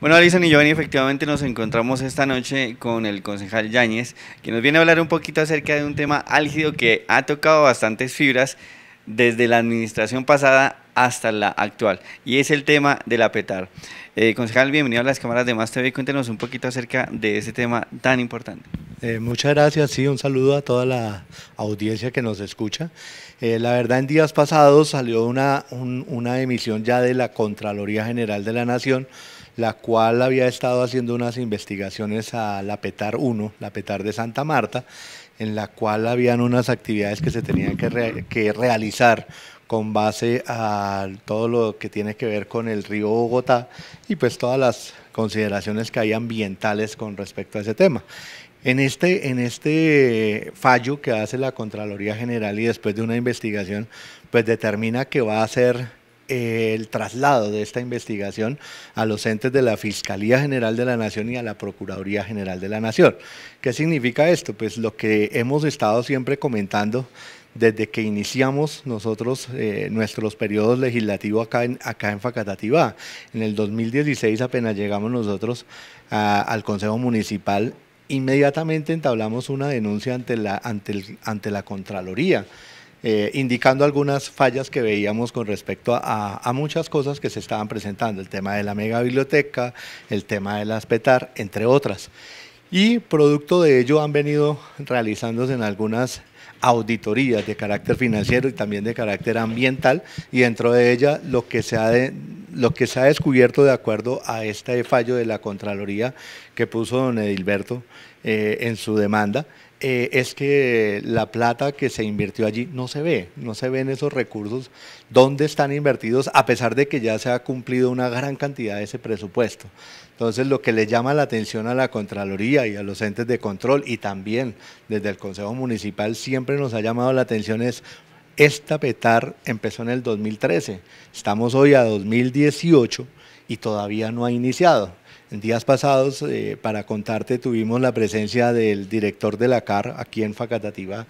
Bueno, Alison y Giovanni, efectivamente nos encontramos esta noche con el concejal Yáñez, que nos viene a hablar un poquito acerca de un tema álgido que ha tocado bastantes fibras desde la administración pasada hasta la actual, y es el tema de la PETAR. Eh, concejal, bienvenido a las cámaras de Más TV, cuéntenos un poquito acerca de ese tema tan importante. Eh, muchas gracias, sí, un saludo a toda la audiencia que nos escucha. Eh, la verdad, en días pasados salió una, una emisión ya de la Contraloría General de la Nación, la cual había estado haciendo unas investigaciones a la PETAR 1, la PETAR de Santa Marta, en la cual habían unas actividades que se tenían que, realizar con base a todo lo que tiene que ver con el río Bogotá y pues todas las consideraciones que hay ambientales con respecto a ese tema. En este, en este fallo que hace la Contraloría General y después de una investigación, pues determina que va a ser el traslado de esta investigación a los entes de la Fiscalía General de la Nación y a la Procuraduría General de la Nación. ¿Qué significa esto? Pues lo que hemos estado siempre comentando desde que iniciamos nosotros eh, nuestros periodos legislativos acá en, acá en Facatativá. En el 2016 apenas llegamos nosotros al Consejo Municipal, inmediatamente entablamos una denuncia ante la, ante la Contraloría eh, indicando algunas fallas que veíamos con respecto a, muchas cosas que se estaban presentando, el tema de la mega el tema del las entre otras. Y producto de ello han venido realizándose en algunas auditorías de carácter financiero y también de carácter ambiental y dentro de ella lo que se ha, lo que se ha descubierto de acuerdo a este fallo de la Contraloría que puso don Edilberto eh, en su demanda eh, es que la plata que se invirtió allí no se ve, no se ven esos recursos, dónde están invertidos, a pesar de que ya se ha cumplido una gran cantidad de ese presupuesto. Entonces, lo que le llama la atención a la Contraloría y a los entes de control y también desde el Consejo Municipal siempre nos ha llamado la atención es esta petar empezó en el 2013, estamos hoy a 2018 y todavía no ha iniciado. En días pasados, eh, para contarte, tuvimos la presencia del director de la CAR aquí en Facatativa,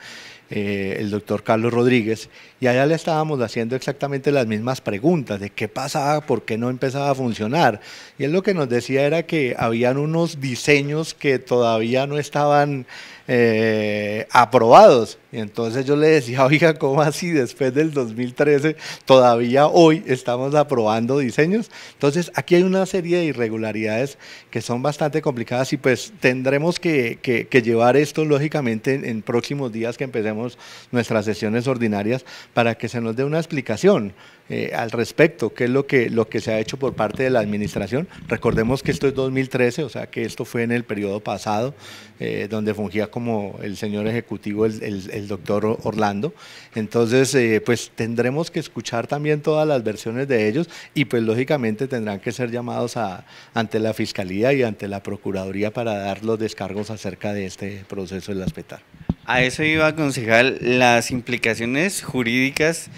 eh, el doctor Carlos Rodríguez, y allá le estábamos haciendo exactamente las mismas preguntas de qué pasaba, por qué no empezaba a funcionar. Y él lo que nos decía era que habían unos diseños que todavía no estaban eh, aprobados. Y entonces yo le decía, oiga, ¿cómo así después del 2013 todavía hoy estamos aprobando diseños? Entonces aquí hay una serie de irregularidades que son bastante complicadas y pues tendremos que, llevar esto lógicamente en próximos días que empecemos nuestras sesiones ordinarias para que se nos dé una explicación eh, al respecto, qué es lo que, lo que se ha hecho por parte de la administración. Recordemos que esto es 2013, o sea que esto fue en el periodo pasado, eh, donde fungía como el señor ejecutivo, el, el, doctor Orlando. Entonces, eh, pues tendremos que escuchar también todas las versiones de ellos y pues lógicamente tendrán que ser llamados a, ante la Fiscalía y ante la Procuraduría para dar los descargos acerca de este proceso del aspetar. A eso iba, a aconsejar, las implicaciones jurídicas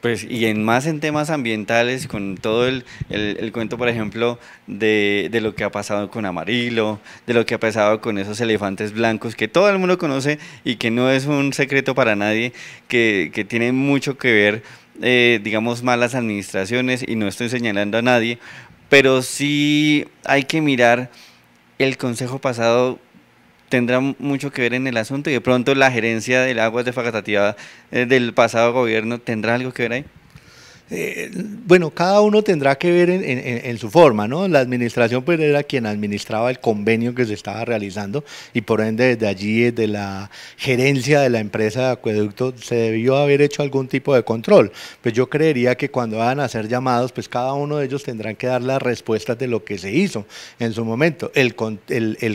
pues y en más en temas ambientales, con todo el, cuento, por ejemplo, de, lo que ha pasado con Amarillo, de lo que ha pasado con esos elefantes blancos que todo el mundo conoce y que no es un secreto para nadie, que, que mucho que ver, eh, digamos, malas administraciones y no estoy señalando a nadie, pero sí hay que mirar el consejo pasado tendrá mucho que ver en el asunto y de pronto la gerencia del agua de eh, del pasado gobierno tendrá algo que ver ahí. Eh, bueno, cada uno tendrá que ver en, su forma, ¿no? La administración pues era quien administraba el convenio que se estaba realizando y por ende desde allí, desde la gerencia de la empresa de acueducto, se debió haber hecho algún tipo de control. Pues yo creería que cuando van a hacer llamados, pues cada uno de ellos tendrán que dar las respuestas de lo que se hizo en su momento. El,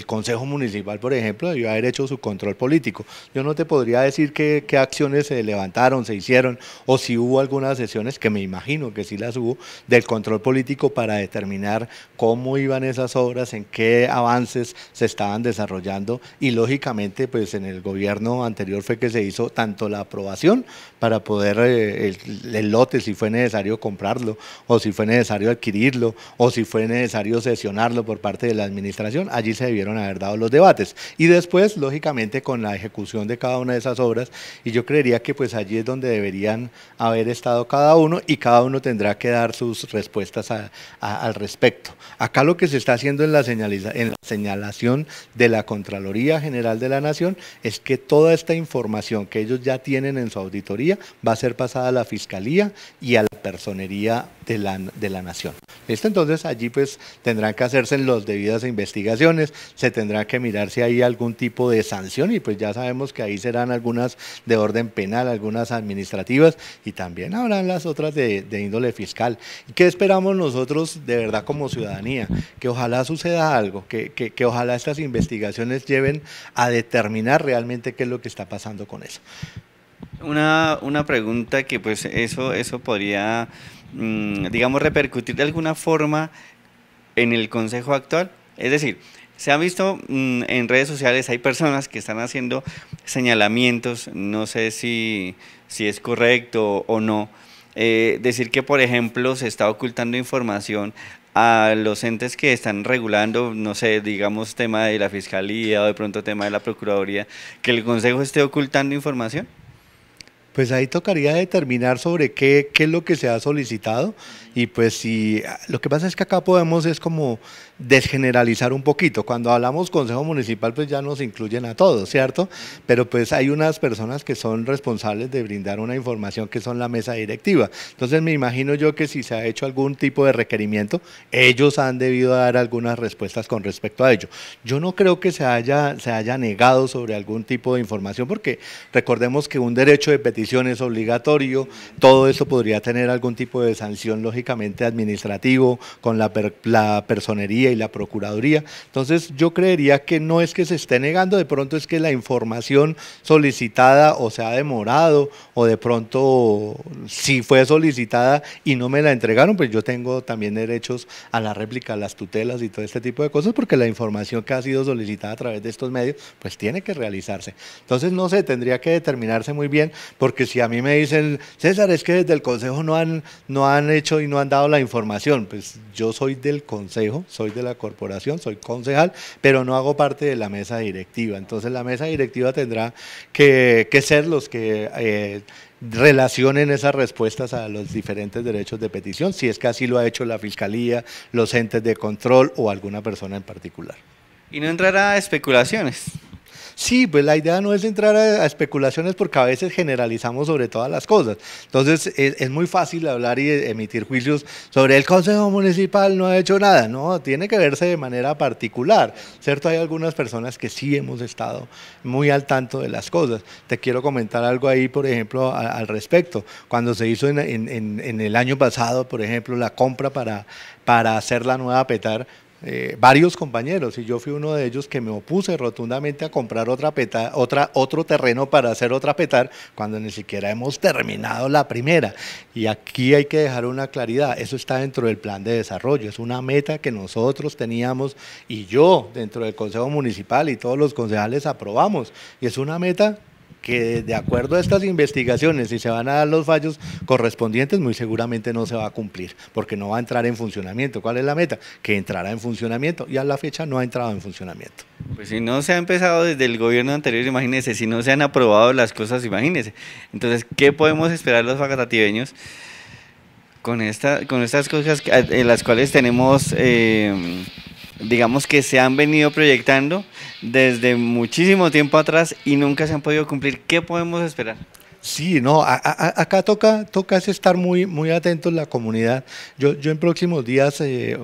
Consejo Municipal, por ejemplo, debió haber hecho su control político. Yo no te podría decir qué acciones se levantaron, se hicieron o si hubo algunas sesiones que me imagino que sí las hubo, del control político para determinar cómo iban esas obras, en qué avances se estaban desarrollando y lógicamente pues en el gobierno anterior fue que se hizo tanto la aprobación para poder eh, el, el, lote si fue necesario comprarlo o si fue necesario adquirirlo o si fue necesario sesionarlo por parte de la administración, allí se debieron haber dado los debates y después lógicamente con la ejecución de cada una de esas obras y yo creería que pues allí es donde deberían haber estado cada uno y cada uno tendrá que dar sus respuestas al respecto. Acá lo que se está haciendo en la, en la señalación de la Contraloría General de la Nación es que toda esta información que ellos ya tienen en su auditoría va a ser pasada a la Fiscalía y a la Personería de la, nación. Entonces allí pues tendrán que hacerse las debidas investigaciones, se tendrá que mirar si hay algún tipo de sanción y pues ya sabemos que ahí serán algunas de orden penal, algunas administrativas y también habrán las otras de, índole fiscal. ¿Qué esperamos nosotros de verdad como ciudadanía? Que ojalá suceda algo, que, ojalá estas investigaciones lleven a determinar realmente qué es lo que está pasando con eso. Una, una pregunta que pues eso, eso podría Mm, digamos, repercutir de alguna forma en el Consejo actual? Es decir, se ha visto mm, en redes sociales, hay personas que están haciendo señalamientos, no sé si, si es correcto o no, eh, decir que, por ejemplo, se está ocultando información a los entes que están regulando, no sé, digamos, tema de la Fiscalía o de pronto tema de la Procuraduría, que el Consejo esté ocultando información. Pues ahí tocaría determinar sobre qué, es lo que se ha solicitado y pues si lo que pasa es que acá podemos es como desgeneralizar un poquito. Cuando hablamos Consejo Municipal pues ya nos incluyen a todos, ¿cierto? Pero pues hay unas personas que son responsables de brindar una información que son la mesa directiva. Entonces me imagino yo que si se ha hecho algún tipo de requerimiento, ellos han debido dar algunas respuestas con respecto a ello. Yo no creo que se haya, se haya negado sobre algún tipo de información porque recordemos que un derecho de petición es obligatorio, todo eso podría tener algún tipo de sanción, lógicamente administrativo, con la, personería y la procuraduría. Entonces yo creería que no es que se esté negando, de pronto es que la información solicitada o se ha demorado o de pronto si fue solicitada y no me la entregaron, pues yo tengo también derechos a la réplica, a las tutelas y todo este tipo de cosas, porque la información que ha sido solicitada a través de estos medios, pues tiene que realizarse. Entonces no se sé, tendría que determinarse muy bien, porque porque si a mí me dicen, César, es que desde el Consejo no han, no han hecho y no han dado la información, pues yo soy del Consejo, soy de la corporación, soy concejal, pero no hago parte de la mesa directiva. Entonces la mesa directiva tendrá que, ser los que... Eh, relacionen esas respuestas a los diferentes derechos de petición, si es que así lo ha hecho la Fiscalía, los entes de control o alguna persona en particular. Y no entrará a especulaciones. Sí, pues la idea no es entrar a, especulaciones porque a veces generalizamos sobre todas las cosas. Entonces es, muy fácil hablar y emitir juicios sobre el Consejo Municipal no ha hecho nada, no, tiene que verse de manera particular, ¿cierto? Hay algunas personas que sí hemos estado muy al tanto de las cosas. Te quiero comentar algo ahí, por ejemplo, al respecto. Cuando se hizo en, el año pasado, por ejemplo, la compra para, para hacer la nueva PETAR, eh, varios compañeros y yo fui uno de ellos que me opuse rotundamente a comprar otra otra, otro terreno para hacer otra petar cuando ni siquiera hemos terminado la primera. Y aquí hay que dejar una claridad, eso está dentro del plan de desarrollo, es una meta que nosotros teníamos y yo dentro del Consejo Municipal y todos los concejales aprobamos y es una meta que de acuerdo a estas investigaciones, si se van a dar los fallos correspondientes, muy seguramente no se va a cumplir, porque no va a entrar en funcionamiento. ¿Cuál es la meta? Que entrará en funcionamiento y a la fecha no ha entrado en funcionamiento. Pues si no se ha empezado desde el gobierno anterior, imagínense, si no se han aprobado las cosas, imagínense. Entonces, ¿qué podemos esperar los facatativeños con, esta, con estas cosas en las cuales tenemos... Eh, digamos que se han venido proyectando desde muchísimo tiempo atrás y nunca se han podido cumplir. ¿Qué podemos esperar? Sí, no, acá toca, toca estar muy, muy atentos la comunidad. Yo, yo en próximos días eh,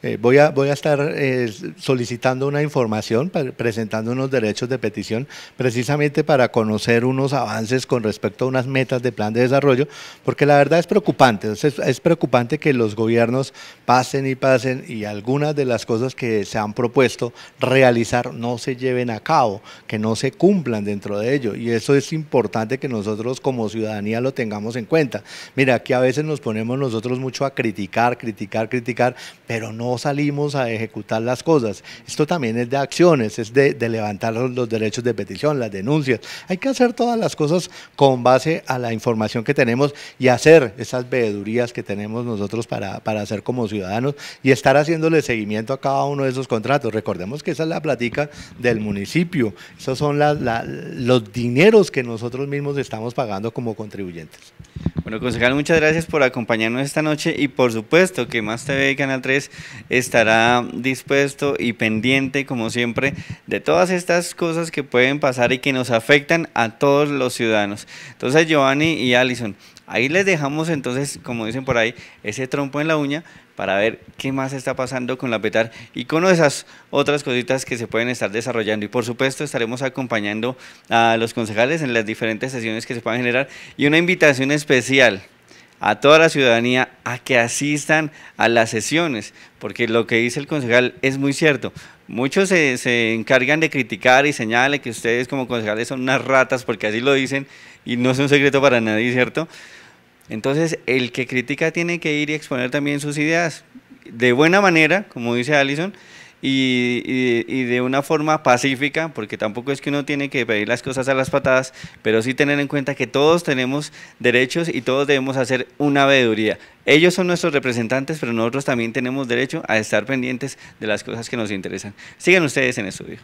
eh, voy, a, voy a estar eh, solicitando una información, presentando unos derechos de petición, precisamente para conocer unos avances con respecto a unas metas de plan de desarrollo, porque la verdad es preocupante. Es, es preocupante que los gobiernos pasen y pasen y algunas de las cosas que se han propuesto realizar no se lleven a cabo, que no se cumplan dentro de ello. Y eso es importante que nosotros como ciudadanía lo tengamos en cuenta. Mira, aquí a veces nos ponemos nosotros mucho a criticar, criticar, criticar, pero no salimos a ejecutar las cosas. Esto también es de acciones, es de, levantar los, derechos de petición, las denuncias. Hay que hacer todas las cosas con base a la información que tenemos y hacer esas veedurías que tenemos nosotros para, hacer como ciudadanos y estar haciéndole seguimiento a cada uno de esos contratos. Recordemos que esa es la plática del municipio, esos son los dineros que nosotros mismos estamos pagando como contribuyentes. Bueno, concejal, muchas gracias por acompañarnos esta noche y por supuesto que Más TV y Canal 3 estará dispuesto y pendiente, como siempre, de todas estas cosas que pueden pasar y que nos afectan a todos los ciudadanos. Entonces, Giovanni y Alison, ahí les dejamos entonces, como dicen por ahí, ese trompo en la uña para ver qué más está pasando con la PETAR y con esas otras cositas que se pueden estar desarrollando. Y por supuesto estaremos acompañando a los concejales en las diferentes sesiones que se puedan generar y una invitación especial a toda la ciudadanía a que asistan a las sesiones, porque lo que dice el concejal es muy cierto. Muchos se, encargan de criticar y señalan que ustedes como concejales son unas ratas, porque así lo dicen, y no es un secreto para nadie, ¿cierto? Entonces, el que critica tiene que ir y exponer también sus ideas, de buena manera, como dice Allison, y, de una forma pacífica, porque tampoco es que uno tiene que pedir las cosas a las patadas, pero sí tener en cuenta que todos tenemos derechos y todos debemos hacer una veeduría. Ellos son nuestros representantes, pero nosotros también tenemos derecho a estar pendientes de las cosas que nos interesan. Sigan ustedes en estudio.